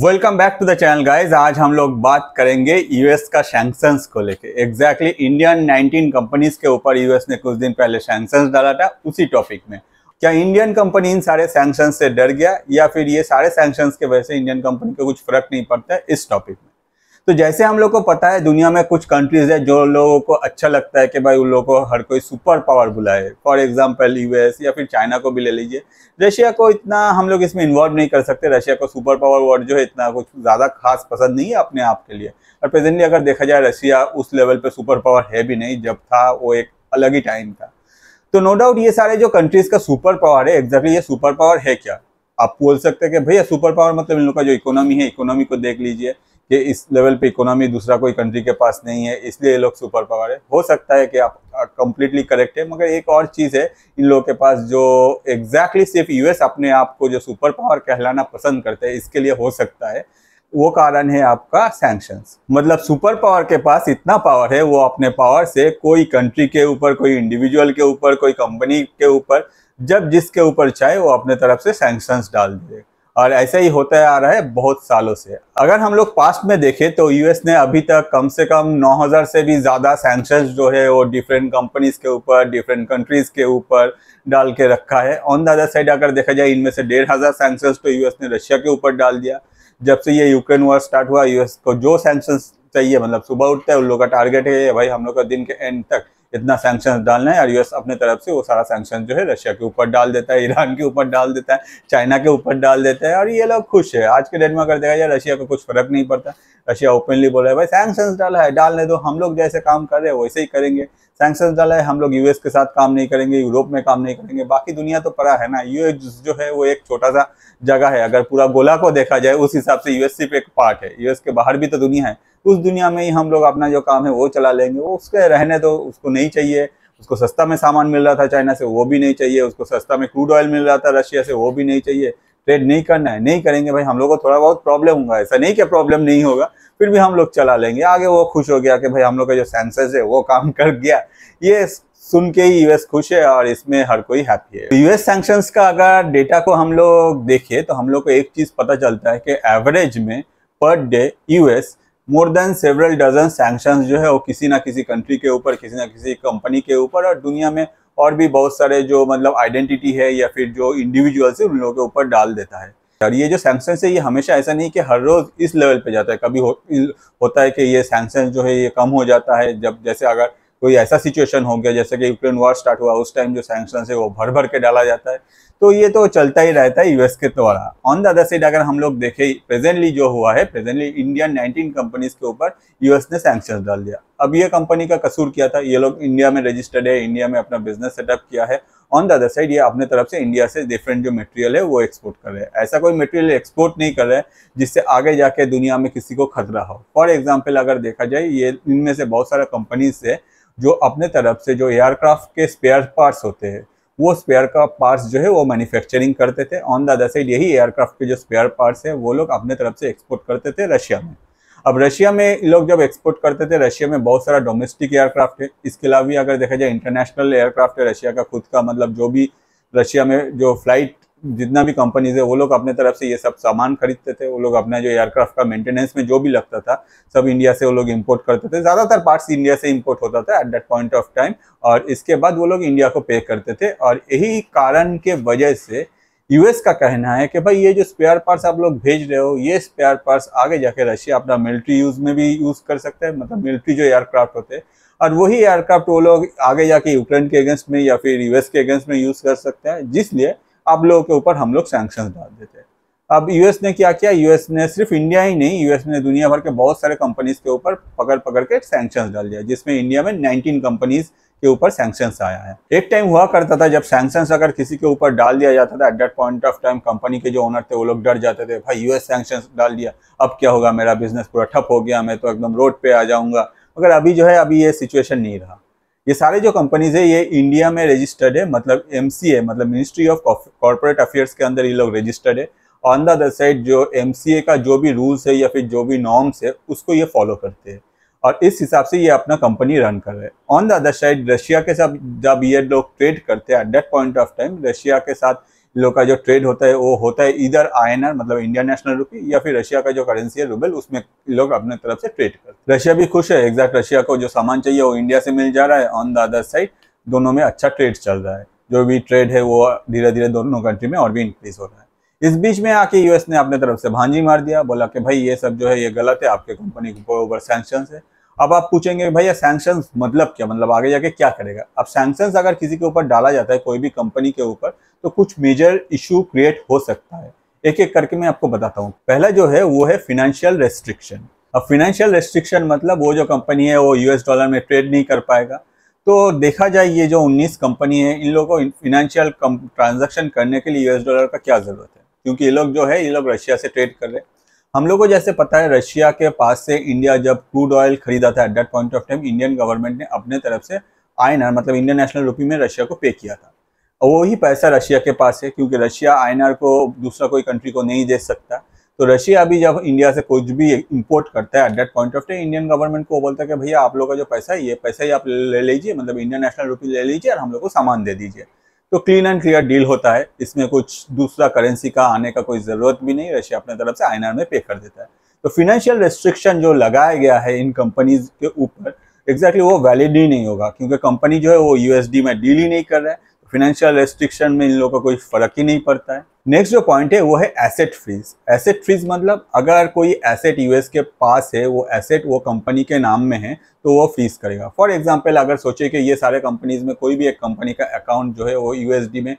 welcome back to the channel guys आज हम लोग बात करेंगे यूएस का सैंक्शंस को लेके एग्जैक्टली इंडियन 19 कंपनीज के ऊपर यूएस ने कुछ दिन पहले सैंक्शंस डाला था उसी टॉपिक में क्या इंडियन कंपनी इन सारे सैंक्शंस से डर गया या फिर ये सारे सैंक्शंस के वजह से इंडियन कंपनी को कुछ फर्क नहीं पड़ता इस टॉपिक में तो जैसे हम लोग को पता है दुनिया में कुछ कंट्रीज है जो लोगों को अच्छा लगता है कि भाई उन लोगों को हर कोई सुपर पावर बुलाए फॉर एग्जाम्पल यूएस या फिर चाइना को भी ले लीजिए रशिया को इतना हम लोग इसमें इन्वॉल्व नहीं कर सकते रशिया को सुपर पावर वर्ड जो है इतना कुछ ज़्यादा खास पसंद नहीं है अपने आप के लिए और प्रेजेंटली अगर देखा जाए रशिया उस लेवल पर सुपर पावर है भी नहीं जब था वो एक अलग ही टाइम था तो नो डाउट ये सारे जो कंट्रीज का सुपर पावर है एग्जैक्टली ये सुपर पावर है क्या आप बोल सकते हैं कि भैया सुपर पावर मतलब इन लोग का जो इकोनॉमी है इकोनॉमी को देख लीजिए कि इस लेवल पे इकोनॉमी दूसरा कोई कंट्री के पास नहीं है इसलिए ये लोग सुपर पावर है हो सकता है कि आप कंप्लीटली करेक्ट है मगर एक और चीज़ है इन लोगों के पास जो एग्जैक्टली exactly सिर्फ यूएस अपने आप को जो सुपर पावर कहलाना पसंद करते हैं इसके लिए हो सकता है वो कारण है आपका सैंक्शंस मतलब सुपर पावर के पास इतना पावर है वो अपने पावर से कोई कंट्री के ऊपर कोई इंडिविजुअल के ऊपर कोई कंपनी के ऊपर जब जिसके ऊपर चाहे वो अपने तरफ से सैंक्शंस डाल दे और ऐसा ही होता आ रहा है बहुत सालों से अगर हम लोग पास्ट में देखें तो यूएस ने अभी तक कम से कम 9000 से भी ज़्यादा सैंक्शंस जो है वो डिफरेंट कंपनीज के ऊपर डिफरेंट कंट्रीज के ऊपर डाल के रखा है ऑन द अदर साइड अगर देखा जाए इनमें से डेढ़ हज़ार सैंक्शंस तो यूएस ने रशिया के ऊपर डाल दिया जब से ये यूक्रेन वॉर स्टार्ट हुआ यूएस को जो सैंक्शंस चाहिए मतलब सुबह उठते हैं उन लोगों का टारगेट है भाई हम लोग का दिन के एंड तक इतना सैंक्शन डालना है और यूएस अपने तरफ से वो सारा सैंक्शन जो है रशिया के ऊपर डाल देता है ईरान के ऊपर डाल देता है चाइना के ऊपर डाल देता है और ये लोग खुश है आज के डेट में अगर देखा जाए रशिया को कुछ फर्क नहीं पड़ता रशिया ओपनली बोल रहा है भाई सैंक्शन डाला है डालने दो हम लोग जैसे काम कर रहे हैं वैसे ही करेंगे सैंक्शन डाला है हम लोग यूएस के साथ काम नहीं करेंगे यूरोप में काम नहीं करेंगे बाकी दुनिया तो पड़ा है ना यूएस जो है वो एक छोटा सा जगह है अगर पूरा गोला को देखा जाए उस हिसाब से यूएस सिर्फ एक पार्ट है यूएस के बाहर भी तो दुनिया है उस दुनिया में ही हम लोग अपना जो काम है वो चला लेंगे वो उसके रहने तो उसको नहीं चाहिए उसको सस्ता में सामान मिल रहा था चाइना से वो भी नहीं चाहिए उसको सस्ता में क्रूड ऑयल मिल रहा था रशिया से वो भी नहीं चाहिए ट्रेड नहीं करना है नहीं करेंगे भाई हम लोग को थोड़ा बहुत प्रॉब्लम होगा ऐसा नहीं कि प्रॉब्लम नहीं होगा फिर भी हम लोग चला लेंगे आगे वो खुश हो गया कि भाई हम लोग का जो सेंसेस है वो काम कर गया ये सुन के ही यूएस खुश है और इसमें हर कोई हैप्पी है यूएस सैंक्शंस का अगर डेटा को हम लोग देखे तो हम लोग को एक चीज़ पता चलता है कि एवरेज में per day US more than several dozen sanctions जो है वो किसी ना किसी कंट्री के ऊपर किसी ना किसी कंपनी के ऊपर और दुनिया में और भी बहुत सारे जो मतलब आइडेंटिटी है या फिर जो इंडिविजुअल्स है उन लोगों के ऊपर डाल देता है और ये जो सैमसंग है ये हमेशा ऐसा नहीं कि हर रोज इस लेवल पे जाता है कभी हो, होता है कि ये सैमसंग जो है ये कम हो जाता है जब जैसे अगर कोई ऐसा सिचुएशन हो गया जैसे कि यूक्रेन वॉर स्टार्ट हुआ उस टाइम जो सैंक्शन है वो भर भर के डाला जाता है तो ये तो चलता ही रहता है यूएस के द्वारा ऑन द अदर साइड अगर हम लोग देखें प्रेजेंटली जो हुआ है प्रेजेंटली इंडियन 19 कंपनीज के ऊपर यूएस ने सैंक्शन डाल दिया अब ये कंपनी का कसूर किया था ये लोग इंडिया में रजिस्टर्ड है इंडिया में अपना बिजनेस सेटअप किया है ऑन द अदर साइड ये अपने तरफ से इंडिया से डिफरेंट जो मटेरियल है वो एक्सपोर्ट कर रहे हैं ऐसा कोई मटेरियल एक्सपोर्ट नहीं कर रहे हैं जिससे आगे जाके दुनिया में किसी को खतरा हो फॉर एग्जाम्पल अगर देखा जाए ये इनमें से बहुत सारा कंपनीज है जो अपने तरफ से जो एयरक्राफ्ट के स्पेयर पार्ट्स होते हैं वो स्पेयर का पार्ट्स जो है वो मैन्युफैक्चरिंग करते थे ऑन द अदर साइड यही एयरक्राफ्ट के जो स्पेयर पार्ट्स हैं वो लोग अपने तरफ से एक्सपोर्ट करते थे रशिया में अब रशिया में लोग जब एक्सपोर्ट करते थे रशिया में बहुत सारा डोमेस्टिक एयरक्राफ्ट है इसके अलावा भी अगर देखा जाए इंटरनेशनल एयरक्राफ्ट है रशिया का खुद का मतलब जो भी रशिया में जो फ्लाइट जितना भी कंपनीज है वो लोग अपने तरफ से ये सब सामान खरीदते थे वो लोग अपना जो एयरक्राफ्ट का मेंटेनेंस में जो भी लगता था सब इंडिया से वो लोग इंपोर्ट करते थे ज़्यादातर पार्ट्स इंडिया से इंपोर्ट होता था at that point of time और इसके बाद वो लोग इंडिया को पे करते थे और यही कारण के वजह से यूएस का कहना है कि भाई ये जो स्पेयर पार्ट्स आप लोग भेज रहे हो ये स्पेयर पार्ट्स आगे जाके रशिया अपना मिलिट्री यूज़ में भी यूज़ कर सकते हैं मतलब मिलिट्री जो एयरक्राफ्ट होते हैं और वही एयरक्राफ्ट वो लोग आगे जाके यूक्रेन के अगेंस्ट में या फिर यूएस के अगेंस्ट में यूज़ कर सकते हैं जिसलिए आप लोगों के ऊपर हम लोग सैंक्शन डाल देते हैं अब यूएस ने क्या किया यूएस ने सिर्फ इंडिया ही नहीं यूएस ने दुनिया भर के बहुत सारे कंपनीज के ऊपर पकड़ पकड़ के सैंक्शन डाल दिया जिसमें इंडिया में 19 कंपनीज के ऊपर सैंक्शंस आया है एक टाइम हुआ करता था जब सैंक्शंस अगर किसी के ऊपर डाल दिया जाता था at that point of time company के जो ओनर थे वो लोग डर जाते थे भाई यूएस सैंक्शन डाल दिया अब क्या होगा मेरा बिजनेस पूरा ठप हो गया मैं तो एकदम रोड पे आ जाऊंगा मगर अभी जो है अभी ये सिचुएशन नहीं रहा ये सारे जो कंपनीज है ये इंडिया में रजिस्टर्ड है मतलब एम मतलब मिनिस्ट्री ऑफ कॉर्पोरेट अफेयर्स के अंदर ये लोग रजिस्टर्ड है ऑन द अदर साइड जो एम का जो भी रूल्स है या फिर जो भी नॉर्म्स है उसको ये फॉलो करते हैं और इस हिसाब से ये अपना कंपनी रन कर रहे हैं on the other side Russia के साथ जब ये लोग ट्रेड करते हैं at that point of time Russia के साथ लोग का जो ट्रेड होता है वो होता है इधर आईएनआर मतलब इंडियन नेशनल रुपी या फिर रशिया का जो करेंसी है रूबल उसमें लोग अपने तरफ से ट्रेड कर रशिया भी खुश है एग्जैक्ट रशिया को जो सामान चाहिए वो इंडिया से मिल जा रहा है ऑन द अदर साइड दोनों में अच्छा ट्रेड चल रहा है जो भी ट्रेड है वो धीरे धीरे दोनों कंट्री में और भी इंक्रीज हो रहा है इस बीच में आके यूएस ने अपने तरफ से भांजी मार दिया बोला कि भाई ये सब जो है ये गलत है आपके कंपनी के ऊपर सैंक्शन है अब आप पूछेंगे भैया सैंक्शन मतलब क्या मतलब आगे जाके क्या करेगा अब सैंक्शन अगर किसी के ऊपर डाला जाता है कोई भी कंपनी के ऊपर तो कुछ मेजर इशू क्रिएट हो सकता है एक एक करके मैं आपको बताता हूँ पहला जो है वो है फिनेंशियल रेस्ट्रिक्शन अब फिनेंशियल रेस्ट्रिक्शन मतलब वो जो कंपनी है वो यूएस डॉलर में ट्रेड नहीं कर पाएगा तो देखा जाए ये जो 19 कंपनी है इन लोगों को फिनेंशियल ट्रांजेक्शन करने के लिए यूएस डॉलर का क्या ज़रूरत है क्योंकि ये लोग जो है ये लोग रशिया से ट्रेड कर रहे हैं हम लोग को जैसे पता है रशिया के पास से इंडिया जब क्रूड ऑयल खरीदा था at that point of time Indian government ने अपने तरफ से आई मतलब इंडियन नेशनल रूपी में रशिया को पे किया था और वही पैसा रशिया के पास है क्योंकि रशिया आईएनआर को दूसरा कोई कंट्री को नहीं दे सकता तो रशिया अभी जब इंडिया से कुछ भी इंपोर्ट करता है at that point of time Indian government को बोलता है कि भैया आप लोग का जो पैसा है ये पैसा ही आप ले लीजिए मतलब इंडियन नेशनल रुपी ले लीजिए और हम लोग को सामान दे दीजिए तो क्लीन एंड क्लियर डील होता है इसमें कुछ दूसरा करेंसी का आने का कोई ज़रूरत भी नहीं रशिया अपने तरफ से आईएनआर में पे कर देता है तो फिनेंशियल रेस्ट्रिक्शन जो लगाया गया है इन कंपनीज के ऊपर एग्जैक्टली exactly वो वैलिड ही नहीं होगा क्योंकि कंपनी जो है वो यूएसडी में डील ही नहीं कर रहा है फाइनेंशियल रेस्ट्रिक्शन में इन लोगों का कोई फर्क ही नहीं पड़ता है नेक्स्ट जो पॉइंट है वो है एसेट फ्रीज एसेट फ्रीज मतलब अगर कोई एसेट यूएस के पास है वो एसेट वो कंपनी के नाम में है तो वो फ्रीज करेगा फॉर एग्जाम्पल अगर सोचे कि ये सारे कंपनीज में कोई भी एक कंपनी का अकाउंट जो है वो यूएसडी में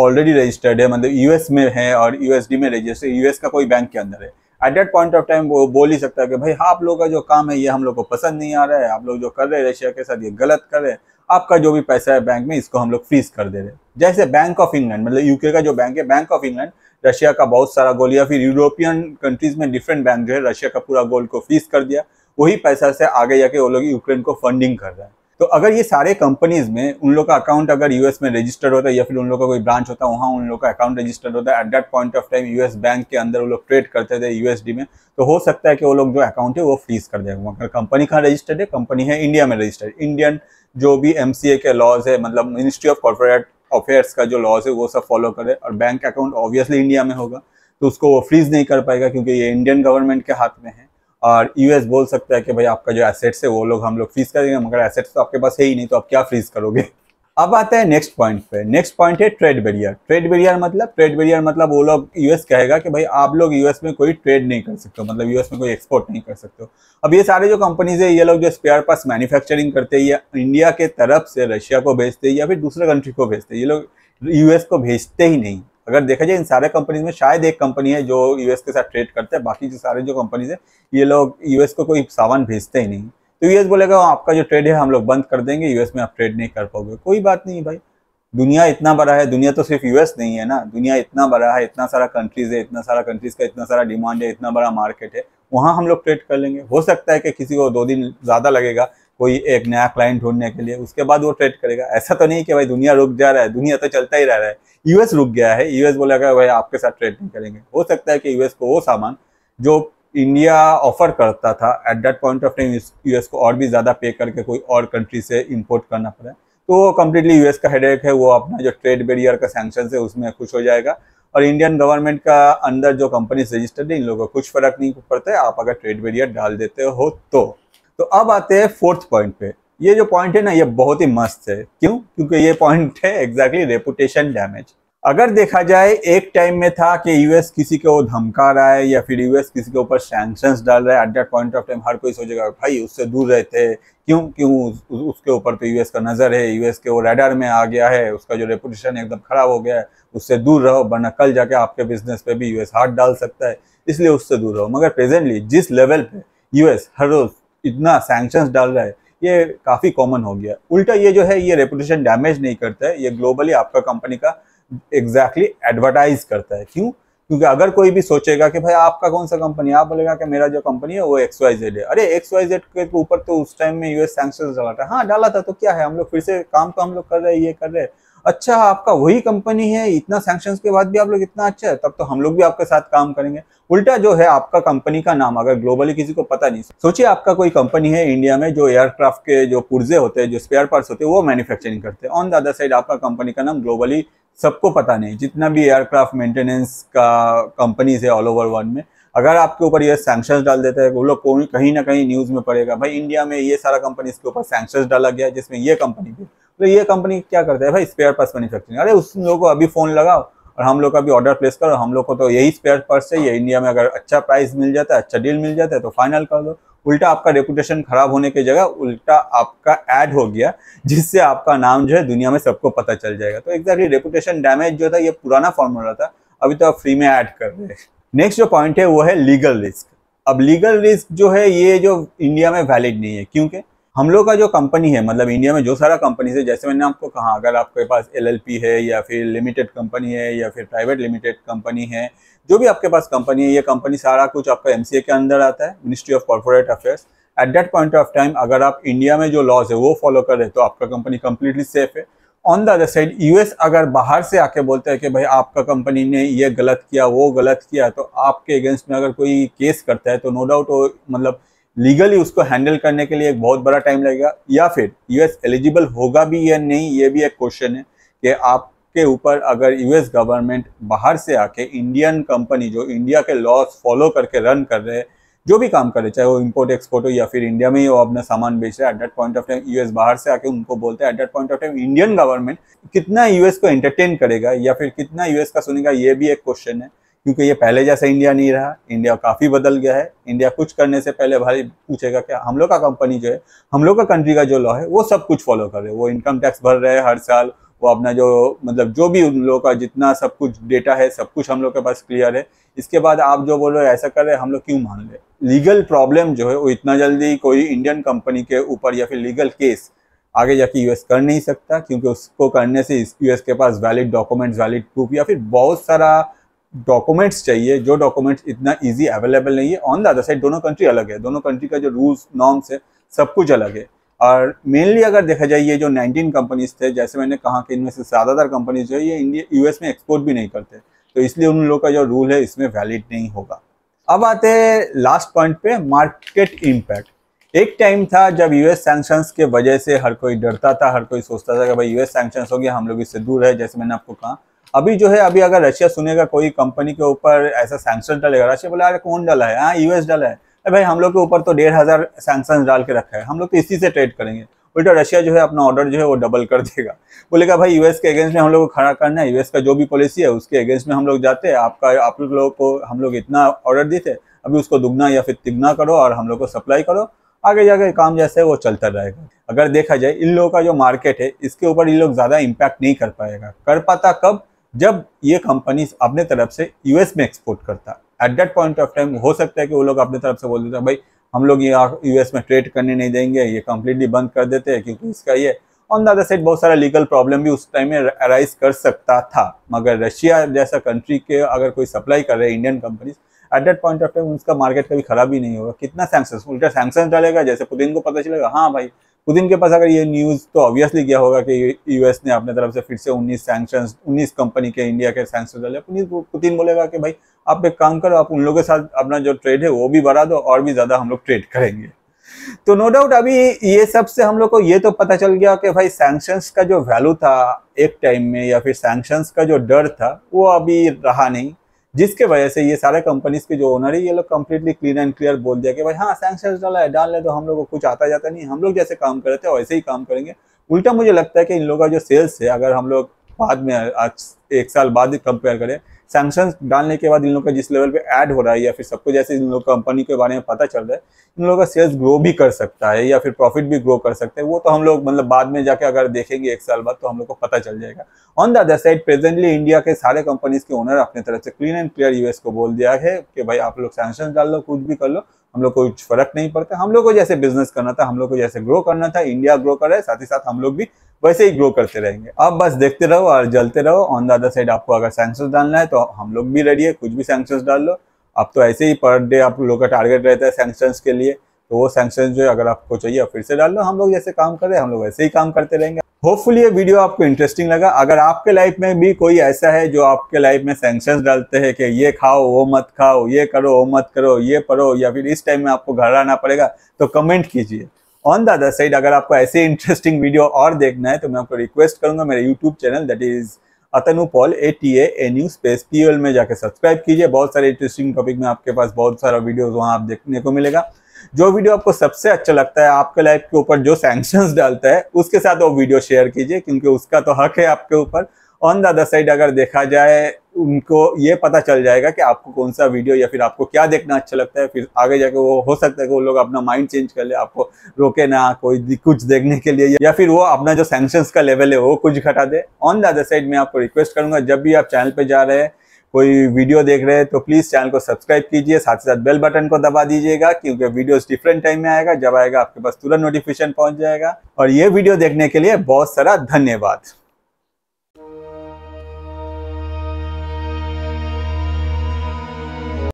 ऑलरेडी रजिस्टर्ड है मतलब यूएस में है और यूएसडी में रजिस्टर यूएस का कोई बैंक के अंदर है at that point of time वो बोल ही सकता है कि भाई हाँ आप लोग का जो काम है ये हम लोग को पसंद नहीं आ रहा है आप लोग जो कर रहे हैं रशिया के साथ ये गलत कर रहे हैं आपका जो भी पैसा है बैंक में इसको हम लोग फ्रीज कर दे रहे हैं जैसे बैंक ऑफ इंग्लैंड मतलब यूके का जो बैंक है बैंक ऑफ इंग्लैंड रशिया का बहुत सारा गोल या फिर यूरोपियन कंट्रीज में डिफरेंट बैंक जो है रशिया का पूरा गोल को फ्रीज कर दिया वही पैसा से आगे जाके वो लोग यूक्रेन को फंडिंग कर रहे हैं तो अगर ये सारे कंपनीज में उन लोग का अकाउंट अगर यूएस में रजिस्टर्ड होता है या फिर उन लोग का कोई ब्रांच होता है वहाँ उन लोग का अकाउंट रजिस्टर्ड होता है at that point of time US bank के अंदर वो लोग ट्रेड करते थे यूएसडी में तो हो सकता है कि वो लोग जो अकाउंट है वो फ्रीज कर देगा मगर कंपनी कहाँ रजिस्टर्ड है कंपनी है इंडिया में रजिस्टर्ड इंडियन जो भी एम के लॉज है मतलब मिनिस्ट्री ऑफ कॉर्पोरेट अफेयर्स का जो लॉज है वो सब फॉलो करे और बैंक अकाउंट ऑब्वियसली इंडिया में होगा तो उसको वो फ्रीज नहीं कर पाएगा क्योंकि ये इंडियन गवर्नमेंट के हाथ में है और यूएस बोल सकता है कि भाई आपका जो एसेट्स है वो लोग हम लोग फ्रीज करेंगे मगर एसेट्स तो आपके पास है ही नहीं तो आप क्या फ्रीज करोगे अब आता है नेक्स्ट पॉइंट पे नेक्स्ट पॉइंट है ट्रेड बैरियर ट्रेड बैरियर मतलब ट्रेड बैरियर मतलब वो लोग यूएस कहेगा कि भाई आप लोग यूएस में कोई ट्रेड नहीं कर सकते हो मतलब यूएस में कोई एक्सपोर्ट नहीं कर सकते हो अब ये सारे जो कंपनीज है ये लोग जो स्पेयर पास मैन्युफैक्चरिंग करते हैं या इंडिया के तरफ से रशिया को भेजते हैं या फिर दूसरे कंट्री को भेजते हैं ये लोग यूएस को भेजते ही नहीं अगर देखा जाए इन सारे कंपनीज में शायद एक कंपनी है जो यूएस के साथ ट्रेड करते हैं बाकी जो सारे जो कंपनीज है ये लोग यूएस को कोई सामान भेजते ही नहीं तो यूएस बोलेगा हाँ, आपका जो ट्रेड है हम लोग बंद कर देंगे यूएस में आप ट्रेड नहीं कर पाओगे कोई बात नहीं भाई दुनिया इतना बड़ा है दुनिया तो सिर्फ यूएस नहीं है ना दुनिया इतना बड़ा है इतना सारा कंट्रीज है इतना सारा कंट्रीज का इतना सारा डिमांड है इतना बड़ा मार्केट है वहाँ हम लोग ट्रेड कर लेंगे हो सकता है कि किसी को दो दिन ज़्यादा लगेगा कोई एक नया क्लाइंट ढूंढने के लिए उसके बाद वो ट्रेड करेगा ऐसा तो नहीं कि भाई दुनिया रुक जा रहा है दुनिया तो चलता ही रह रहा है यूएस रुक गया है यूएस बोलेगा भाई आपके साथ ट्रेड नहीं करेंगे हो सकता है कि यूएस को वो सामान जो इंडिया ऑफर करता था at that point of time US को और भी ज़्यादा पे करके कोई और कंट्री से इम्पोर्ट करना पड़ा तो वो कम्प्लीटली यूएस का हेडेक है वो अपना जो ट्रेड बेरियर का सेंक्शन है उसमें खुश हो जाएगा और इंडियन गवर्नमेंट का अंदर जो कंपनीज रजिस्टर्ड है इन लोगों को कुछ फर्क नहीं पड़ता है आप अगर ट्रेड बेरियर डाल देते हो तो तो अब आते हैं फोर्थ पॉइंट पे ये जो पॉइंट है ना ये बहुत ही मस्त है क्यों क्योंकि ये पॉइंट है एग्जैक्टली रेपुटेशन डैमेज अगर देखा जाए एक टाइम में था कि यूएस किसी को धमका रहा है या फिर यूएस किसी के ऊपर सैंक्शंस डाल रहा है at that point of time हर कोई सोचेगा भाई उससे दूर रहते हैं क्यों क्यों उस, उसके ऊपर तो यूएस का नज़र है यूएस के वो रेडर में आ गया है उसका जो रेपुटेशन एकदम खराब हो गया है उससे दूर रहो वरना कल जाके आपके बिजनेस पे भी यूएस हाथ डाल सकता है इसलिए उससे दूर रहो मगर प्रेजेंटली जिस लेवल पे यूएस हर रोज इतना सैंक्शन डाल रहा है ये काफ़ी कॉमन हो गया उल्टा ये जो है ये रेपुटेशन डैमेज नहीं करता है ये ग्लोबली आपका कंपनी का एग्जैक्टली exactly एडवर्टाइज करता है क्यों क्योंकि अगर कोई भी सोचेगा कि भाई आपका कौन सा कंपनी आप बोलेगा कि मेरा जो कंपनी है वो एक्स वाई जेड है अरे एक्स वाई जेड के ऊपर तो उस टाइम में यूएस सैंक्शन डाला था हाँ डाला था तो क्या है हम लोग फिर से काम तो हम लोग कर रहे हैं ये कर रहे हैं अच्छा आपका वही कंपनी है इतना सैंक्शन के बाद भी आप लोग इतना अच्छा है तब तो हम लोग भी आपके साथ काम करेंगे उल्टा जो है आपका कंपनी का नाम अगर ग्लोबली किसी को पता नहीं सोचिए आपका कोई कंपनी है इंडिया में जो एयरक्राफ्ट के जो पुर्जे होते हैं जो स्पेयर पार्ट्स होते हैं वो मैन्युफैक्चरिंग करते हैं ऑन द अदर साइड आपका कंपनी का नाम ग्लोबली सबको पता नहीं जितना भी एयरक्राफ्ट मेंटेनेंस का कंपनीज है ऑल ओवर वर्ल्ड में अगर आपके ऊपर ये सैक्शन डाल देते हैं वो लोग कहीं ना कहीं न्यूज़ में पड़ेगा भाई इंडिया में ये सारा कंपनी इसके ऊपर सैक्शन डाला गया जिसमें ये कंपनी भी तो ये कंपनी क्या करते हैं भाई स्पेयर पार्ट्स मैन्युफैक्चरिंग अरे उस लोग को अभी फ़ोन लगाओ और हम लोग का भी ऑर्डर प्लेस करो हम लोग को तो यही स्पेयर पार्ट्स चाहिए इंडिया में अगर अच्छा प्राइस मिल जाता है अच्छा डील मिल जाता है तो फाइनल कर दो उल्टा आपका रेपुटेशन खराब होने की जगह उल्टा आपका ऐड हो गया जिससे आपका नाम जो है दुनिया में सबको पता चल जाएगा तो एग्जैक्टली रेपुटेशन डैमेज जो था ये पुराना फॉर्मूला था अभी तो आप फ्री में ऐड कर रहे हैं नेक्स्ट जो पॉइंट है वो है लीगल रिस्क अब लीगल रिस्क जो है ये जो इंडिया में वैलिड नहीं है क्योंकि हम लोग का जो कंपनी है मतलब इंडिया में जो सारा कंपनी है जैसे मैंने आपको कहा अगर आपके पास एलएलपी है या फिर लिमिटेड कंपनी है या फिर प्राइवेट लिमिटेड कंपनी है जो भी आपके पास कंपनी है ये कंपनी सारा कुछ आपका एम के अंदर आता है ministry of corporate affairs at that point of time अगर आप इंडिया में जो लॉज है वो फॉलो कर रहे तो आपका कंपनी कंप्लीटली सेफ है on the other side US अगर बाहर से आके बोलते हैं कि भाई आपका कंपनी ने ये गलत किया वो गलत किया तो आपके अगेंस्ट में अगर कोई केस करता है तो नो डाउट वो मतलब लीगली उसको हैंडल करने के लिए एक बहुत बड़ा टाइम लगेगा या फिर यूएस एलिजिबल होगा भी या नहीं ये भी एक क्वेश्चन है कि आपके ऊपर अगर यूएस गवर्नमेंट बाहर से आके इंडियन कंपनी जो इंडिया के लॉस फॉलो करके रन कर रहे हैं जो भी काम रहे चाहे वो इम्पोर्ट एक्सपोर्ट हो या फिर इंडिया में ही वो अपना सामान बेच रहे हैं at that point of time US बाहर से आके उनको बोलते हैं at that point of time Indian government कितना यूएस को एंटरटेन करेगा या फिर कितना यूएस का सुनेगा ये भी एक क्वेश्चन है क्योंकि ये पहले जैसा इंडिया नहीं रहा इंडिया काफ़ी बदल गया है इंडिया कुछ करने से पहले भाई पूछेगा क्या हम लोग का कंपनी जो है हम लोग का कंट्री का जो लॉ है वो सब कुछ फॉलो कर रहे हैं वो इनकम टैक्स भर रहे हैं हर साल वो अपना जो मतलब जो भी उन लोगों का जितना सब कुछ डेटा है सब कुछ हम लोग के पास क्लियर है इसके बाद आप जो बोल रहे हो ऐसा कर रहे हम लोग क्यों मान लें लीगल प्रॉब्लम जो है वो इतना जल्दी कोई इंडियन कंपनी के ऊपर या फिर लीगल केस आगे जाके यूएस कर नहीं सकता क्योंकि उसको करने से यूएस के पास वैलिड डॉक्यूमेंट्स वैलिड प्रूफ या फिर बहुत सारा डॉक्यूमेंट्स चाहिए जो डॉक्यूमेंट्स इतना इजी अवेलेबल नहीं है ऑन द अदर साइड दोनों कंट्री अलग है दोनों कंट्री का जो रूल्स नॉर्म्स है सब कुछ अलग है और मेनली अगर देखा जाए ये जो 19 कंपनीज थे जैसे मैंने कहा कि इनमें से ज़्यादातर कंपनीज जो है ये इंडिया यूएस में एक्सपोर्ट भी नहीं करते तो इसलिए उन लोगों का जो रूल है इसमें वैलिड नहीं होगा अब आते हैं लास्ट पॉइंट पे मार्केट इम्पैक्ट एक टाइम था जब यूएस सैंक्शंस के वजह से हर कोई डरता था हर कोई सोचता था कि भाई यूएस सैंक्शंस हो गया हम लोग इससे दूर है जैसे मैंने आपको कहा अभी जो है अभी अगर रशिया सुनेगा कोई कंपनी के ऊपर ऐसा सैंक्शन डालेगा रशिया बोला अरे कौन डाला है हाँ यूएस डाला है अरे भाई हम लोग के ऊपर तो डेढ़ हज़ार सैंक्शन डाल के रखा है हम लोग तो इसी से ट्रेड करेंगे उल्टा रशिया जो है अपना ऑर्डर जो है वो डबल कर देगा बोलेगा भाई यूएस के अगेंस्ट में हम लोग को खड़ा करना है यूएस का जो भी पॉलिसी है उसके अगेंस्ट में हम लोग जाते हैं आपका आप लोगों को हम लोग इतना ऑर्डर देते अभी उसको दुगना या फिर तिगना करो और हम लोग को सप्लाई करो आगे जाकर काम जैसे वो चलता रहेगा अगर देखा जाए इन लोगों का जो मार्केट है इसके ऊपर इन लोग ज़्यादा इम्पैक्ट नहीं कर पाएगा कर पाता कब जब ये कंपनीज अपने तरफ से यूएस में एक्सपोर्ट करता at that point of time हो सकता है कि वो लोग अपने तरफ से बोल देते भाई हम लोग यहाँ यूएस में ट्रेड करने नहीं देंगे ये कम्प्लीटली बंद कर देते हैं क्योंकि इसका ये ऑन द अदर साइड बहुत सारा लीगल प्रॉब्लम भी उस टाइम में अराइज कर सकता था मगर रशिया जैसा कंट्री के अगर कोई सप्लाई कर रहे हैं Indian companies at that point of time उसका मार्केट कभी खराब ही नहीं होगा कितना सैंक्शन उल्टा सैंक्शन डालेगा जैसे पुतिन को पता चलेगा हाँ भाई पुतिन के पास अगर ये न्यूज़ तो ऑब्वियसली क्या होगा कि यूएस ने अपने तरफ से फिर से 19 सैक्शन 19 कंपनी के इंडिया के सैक्शन डाले पुतिन बोलेगा कि भाई आप एक काम करो आप उन लोगों के साथ अपना जो ट्रेड है वो भी बढ़ा दो और भी ज़्यादा हम लोग ट्रेड करेंगे तो नो डाउट अभी ये सब से हम लोग को ये तो पता चल गया कि भाई सैंक्शंस का जो वैल्यू था एक टाइम में या फिर सैंक्शंस का जो डर था वो अभी रहा नहीं जिसके वजह से ये सारे कंपनीज के जो ओनर है ये लोग कम्प्लीटली क्लीन एंड क्लियर बोल दिया कि भाई हाँ सैंक्शन डाला है डाल ले तो हम लोग को कुछ आता जाता नहीं हम लोग जैसे काम कर रहे थे वैसे ही काम करेंगे उल्टा मुझे लगता है कि इन लोगों का जो सेल्स है अगर हम लोग बाद में आज एक साल बाद कंपेयर करें सैंक्शन डालने के बाद इन लोग का जिस लेवल पे ऐड हो रहा है या फिर सबको जैसे इन लोग कंपनी के बारे में पता चल रहा है इन लोगों का सेल्स ग्रो भी कर सकता है या फिर प्रॉफिट भी ग्रो कर सकता है वो तो हम लोग मतलब बाद में जाके अगर देखेंगे एक साल बाद तो हम लोग को पता चल जाएगा on the other side presently India के सारे कंपनीज के ओनर अपने तरफ से क्लीन एंड क्लियर यूएस को बोल दिया है कि भाई आप लोग सैंक्शन डाल लो कुछ भी कर लो हम लोग को कुछ फर्क नहीं पड़ता हम लोग को जैसे बिजनेस करना था हम लोग को जैसे ग्रो करना था इंडिया ग्रो कर रहा है साथ ही साथ हम लोग भी वैसे ही ग्रो करते रहेंगे आप बस देखते रहो और जलते रहो ऑन द अदर साइड आपको अगर सैंक्शंस डालना है तो हम लोग भी रेडी है कुछ भी सेंक्शन डाल लो आप तो ऐसे ही पर डे आप लोग का टारगेट रहता है सेंक्शन के लिए तो वो सेंक्शन जो है अगर आपको चाहिए फिर से डाल लो हम लोग जैसे काम कर रहे हैं हम लोग वैसे ही काम करते रहेंगे होपफुली ये वीडियो आपको इंटरेस्टिंग लगा अगर आपके लाइफ में भी कोई ऐसा है जो आपके लाइफ में सैंक्शन डालते हैं कि ये खाओ वो मत खाओ ये करो वो मत करो ये पढ़ो या फिर इस टाइम में आपको घर आना पड़ेगा तो कमेंट कीजिए ऑन द अदर साइड अगर आपको ऐसे इंटरेस्टिंग वीडियो और देखना है तो मैं आपको रिक्वेस्ट करूंगा मेरे YouTube channel that is Atanu Paul A T A N U space P L में जाकर सब्सक्राइब कीजिए बहुत सारे इंटरेस्टिंग टॉपिक में आपके पास बहुत सारा वीडियोज वहाँ आप देखने को मिलेगा जो वीडियो आपको सबसे अच्छा लगता है आपके लाइफ के ऊपर जो सैंक्शंस डालता है उसके साथ वो वीडियो शेयर कीजिए क्योंकि उसका तो हक है आपके ऊपर ऑन द अदर साइड अगर देखा जाए उनको ये पता चल जाएगा कि आपको कौन सा वीडियो या फिर आपको क्या देखना अच्छा लगता है फिर आगे जाके वो हो सकता है कि वो लोग अपना माइंड चेंज कर ले आपको रोके ना कोई कुछ देखने के लिए या फिर वो अपना जो सेंक्शन का लेवल है वो कुछ घटा दे ऑन द अदर साइड मैं आपको रिक्वेस्ट करूँगा जब भी आप चैनल पर जा रहे हैं कोई वीडियो देख रहे हैं तो प्लीज़ चैनल को सब्सक्राइब कीजिए साथ ही साथ बेल बटन को दबा दीजिएगा क्योंकि वीडियोस डिफरेंट टाइम में आएगा जब आएगा आपके पास तुरंत नोटिफिकेशन पहुंच जाएगा और ये वीडियो देखने के लिए बहुत सारा धन्यवाद